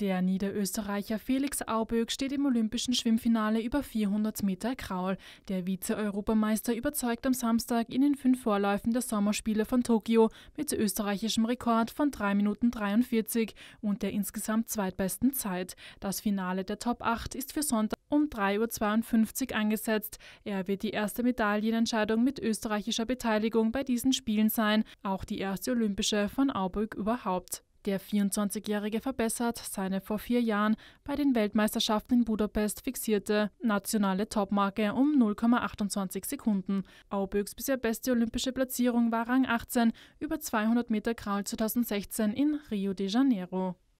Der Niederösterreicher Felix Auböck steht im olympischen Schwimmfinale über 400 Meter Kraul. Der Vize-Europameister überzeugt am Samstag in den fünf Vorläufen der Sommerspiele von Tokio mit österreichischem Rekord von 3 Minuten 43 und der insgesamt zweitbesten Zeit. Das Finale der Top 8 ist für Sonntag um 3.52 Uhr angesetzt. Er wird die erste Medaillenentscheidung mit österreichischer Beteiligung bei diesen Spielen sein, auch die erste olympische von Auböck überhaupt. Der 24-Jährige verbessert seine vor vier Jahren bei den Weltmeisterschaften in Budapest fixierte nationale Topmarke um 0,28 Sekunden. Auböcks bisher beste olympische Platzierung war Rang 18 über 200 Meter Kral 2016 in Rio de Janeiro.